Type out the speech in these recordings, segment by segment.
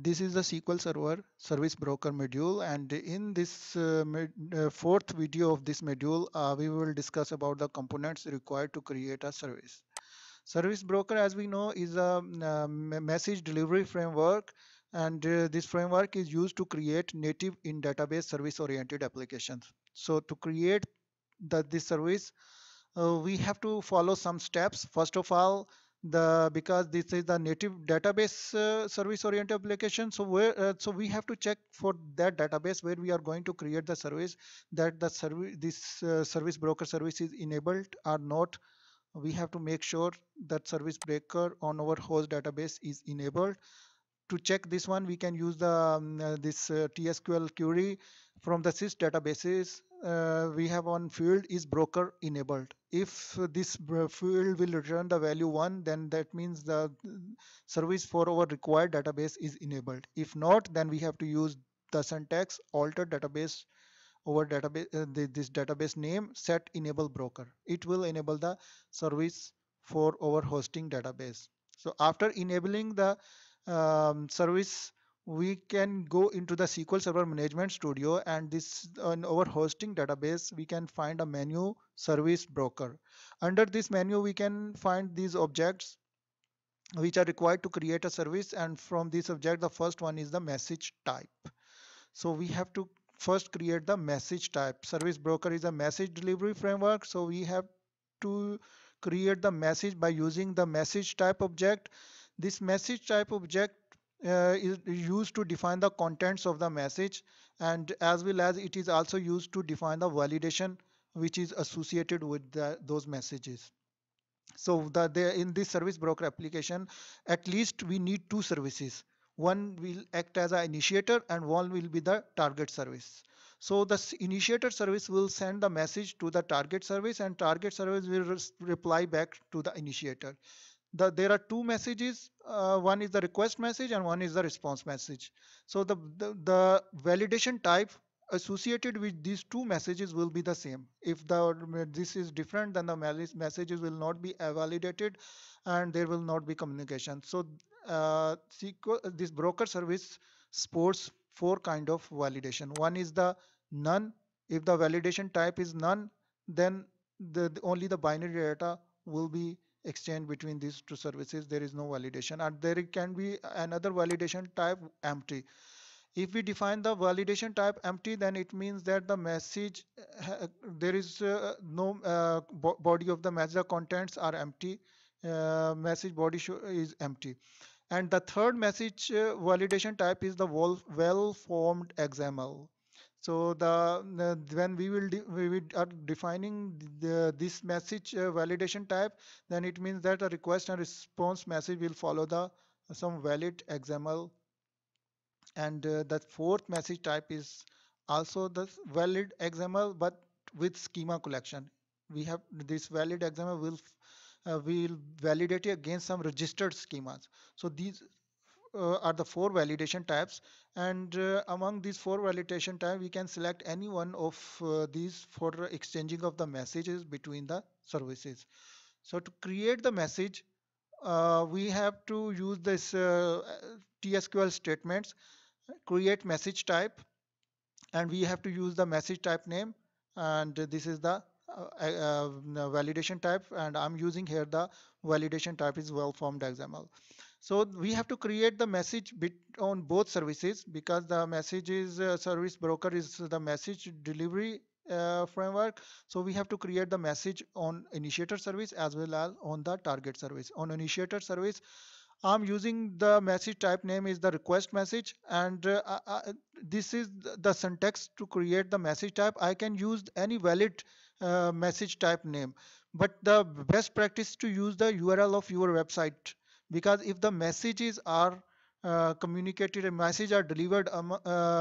this is the SQL Server Service Broker module and in this uh, uh, fourth video of this module uh, we will discuss about the components required to create a service. Service Broker as we know is a um, uh, message delivery framework and uh, this framework is used to create native in database service oriented applications. So to create the, this service uh, we have to follow some steps. First of all the because this is the native database uh, service oriented application so where uh, so we have to check for that database where we are going to create the service that the service this uh, service broker service is enabled or not we have to make sure that service breaker on our host database is enabled to check this one we can use the um, uh, this uh, tsql query from the sys databases uh, we have on field is broker enabled if this field will return the value 1 then that means the service for our required database is enabled if not then we have to use the syntax alter database over database uh, this database name set enable broker it will enable the service for our hosting database so after enabling the um, service we can go into the SQL Server Management Studio and this on our hosting database we can find a menu service broker. Under this menu we can find these objects which are required to create a service and from this object the first one is the message type. So we have to first create the message type. Service broker is a message delivery framework so we have to create the message by using the message type object. This message type object uh, is used to define the contents of the message and as well as it is also used to define the validation which is associated with the, those messages so the, the, in this service broker application at least we need two services one will act as an initiator and one will be the target service so the initiator service will send the message to the target service and target service will re reply back to the initiator the there are two messages uh, one is the request message and one is the response message so the, the, the validation type associated with these two messages will be the same if the this is different then the messages will not be validated and there will not be communication so uh, this broker service supports four kind of validation one is the none if the validation type is none then the, the only the binary data will be exchange between these two services there is no validation and there can be another validation type empty if we define the validation type empty then it means that the message uh, there is uh, no uh, body of the message the contents are empty uh, message body is empty and the third message uh, validation type is the well formed xml so the, the when we will we are defining the, this message uh, validation type then it means that a request and response message will follow the some valid xml and uh, the fourth message type is also the valid xml but with schema collection we have this valid xml will uh, will validate against some registered schemas so these uh, are the four validation types and uh, among these four validation types we can select any one of uh, these for exchanging of the messages between the services so to create the message uh, we have to use this uh, tsql statements create message type and we have to use the message type name and this is the uh, validation type and i'm using here the validation type is well formed xml so we have to create the message bit on both services because the message is uh, service broker is the message delivery uh, framework. So we have to create the message on initiator service as well as on the target service. On initiator service, I'm using the message type name is the request message and uh, uh, this is the syntax to create the message type. I can use any valid uh, message type name but the best practice to use the URL of your website because if the messages are uh, communicated and messages are delivered uh,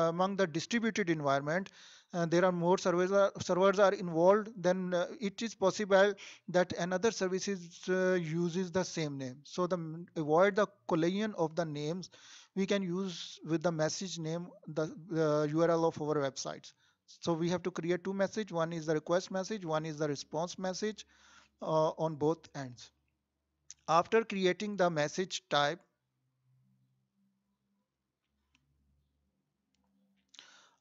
among the distributed environment and uh, there are more servers are, servers are involved then uh, it is possible that another services uh, uses the same name so the avoid the collision of the names we can use with the message name the url of our websites so we have to create two message one is the request message one is the response message on both ends after creating the message type,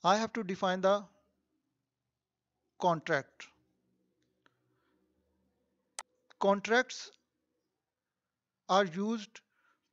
I have to define the contract. Contracts are used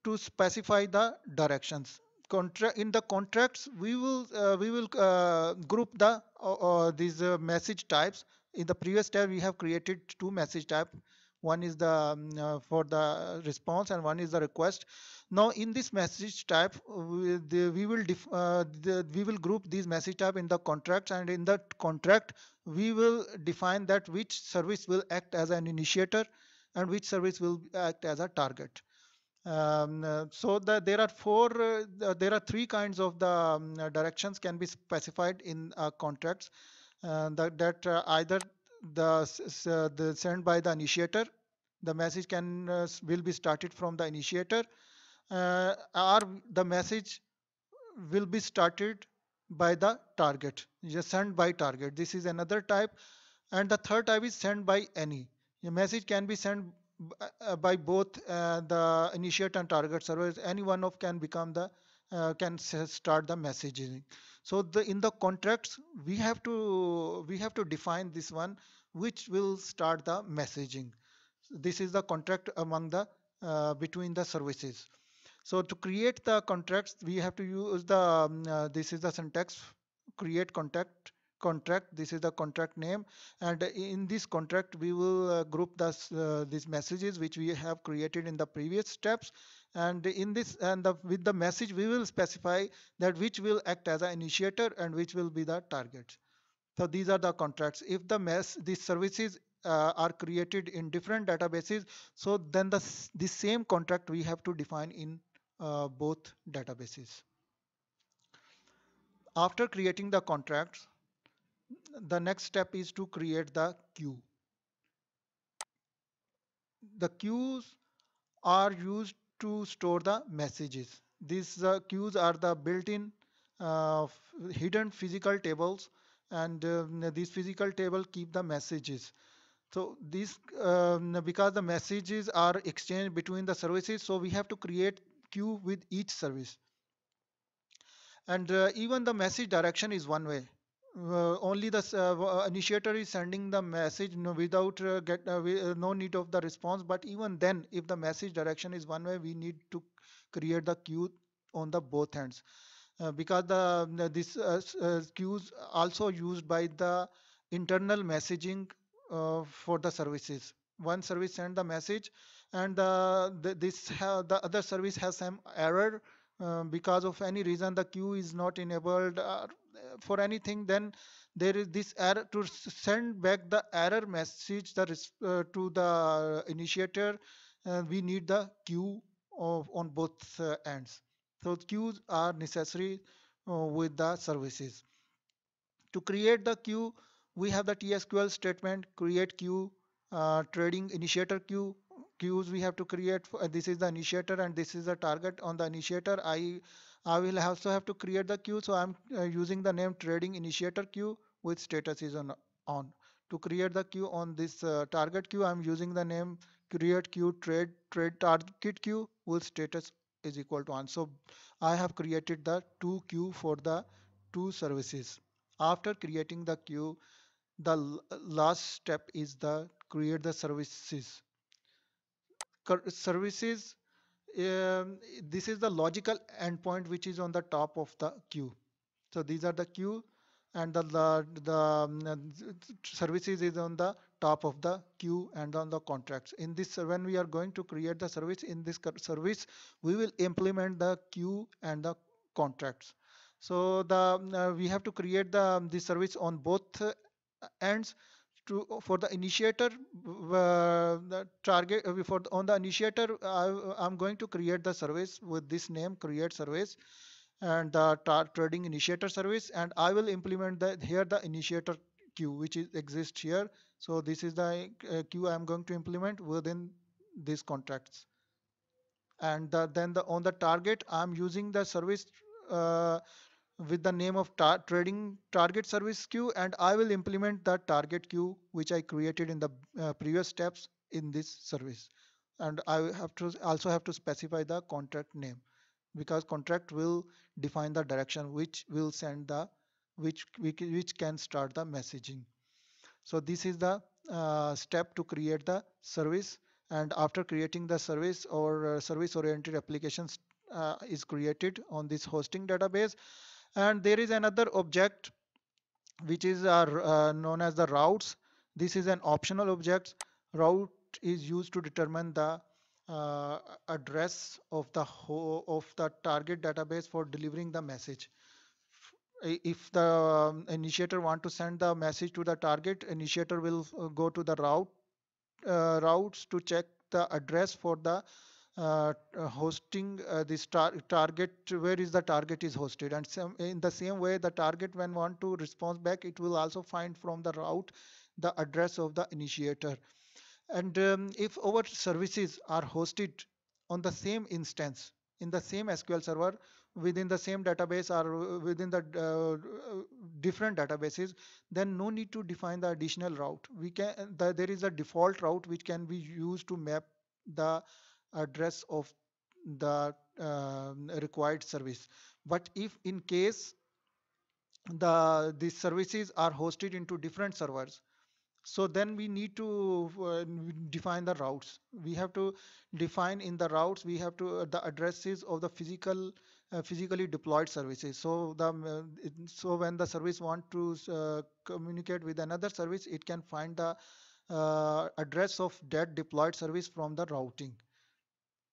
to specify the directions. Contra in the contracts, we will uh, we will uh, group the uh, uh these uh, message types. In the previous tab, we have created two message types one is the um, uh, for the response and one is the request now in this message type uh, we, the, we will def, uh, the, we will group these message type in the contracts and in the contract we will define that which service will act as an initiator and which service will act as a target um, so the, there are four uh, there are three kinds of the um, directions can be specified in uh, contracts that, that either the, the sent by the initiator the message can uh, will be started from the initiator uh, or the message will be started by the target just sent by target this is another type and the third type is sent by any a message can be sent uh, by both uh, the initiator and target servers any one of can become the uh, can start the messaging so the in the contracts we have to we have to define this one which will start the messaging this is the contract among the uh, between the services so to create the contracts we have to use the um, uh, this is the syntax create contract contract this is the contract name and in this contract we will uh, group this, uh, these messages which we have created in the previous steps and in this and the, with the message we will specify that which will act as an initiator and which will be the target so these are the contracts if the mess these services uh, are created in different databases so then the the same contract we have to define in uh, both databases after creating the contracts the next step is to create the queue the queues are used to store the messages. These uh, queues are the built-in uh, hidden physical tables and uh, these physical table keep the messages. So these um, because the messages are exchanged between the services so we have to create queue with each service. And uh, even the message direction is one way uh, only the uh, uh, initiator is sending the message no, without uh, get uh, uh, no need of the response but even then if the message direction is one way we need to create the queue on the both ends because the um, this queues also used by the internal messaging for the services one service send the message and the, this the other service has some error because of any reason the queue is not enabled for anything then there is this error to send back the error message the, uh, to the initiator uh, we need the queue of on both uh, ends so queues are necessary uh, with the services to create the queue we have the tsql statement create queue uh, trading initiator queue queues we have to create for, uh, this is the initiator and this is the target on the initiator i i will also have to create the queue so i'm uh, using the name trading initiator queue with status is on on to create the queue on this uh, target queue i'm using the name create queue trade trade target queue with status is equal to on so i have created the two queue for the two services after creating the queue the last step is the create the services services um, this is the logical endpoint which is on the top of the queue so these are the queue and the, the, the um, uh, services is on the top of the queue and on the contracts in this when we are going to create the service in this service we will implement the queue and the contracts so the um, uh, we have to create the um, the service on both uh, ends to for the initiator uh, the target the, uh, on the initiator I, am going to create the service with this name create service and the trading initiator service and I will implement the here the initiator queue which is exists here so this is the uh, queue I am going to implement within these contracts and the, then the on the target I'm using the service uh, with the name of tar trading target service queue and I will implement the target queue which I created in the uh, previous steps in this service and I have to also have to specify the contract name because contract will define the direction which will send the which which can start the messaging so this is the uh, step to create the service and after creating the service or uh, service oriented applications uh, is created on this hosting database and there is another object which is uh, known as the routes this is an optional object route is used to determine the uh, address of the of the target database for delivering the message if the um, initiator want to send the message to the target initiator will uh, go to the route uh, routes to check the address for the uh, uh, hosting uh, this tar target where is the target is hosted and some, in the same way the target when want to respond back it will also find from the route the address of the initiator and um, if our services are hosted on the same instance in the same SQL server within the same database or within the uh, different databases then no need to define the additional route we can the, there is a default route which can be used to map the address of the uh, required service but if in case the these services are hosted into different servers so then we need to uh, define the routes we have to define in the routes we have to uh, the addresses of the physical uh, physically deployed services so the um, so when the service want to uh, communicate with another service it can find the uh, address of that deployed service from the routing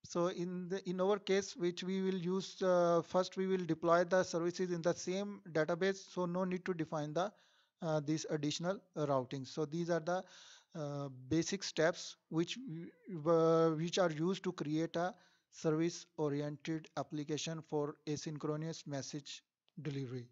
so in the in our case which we will use uh, first we will deploy the services in the same database so no need to define the uh, additional routing so these are the uh, basic steps which uh, which are used to create a service oriented application for asynchronous message delivery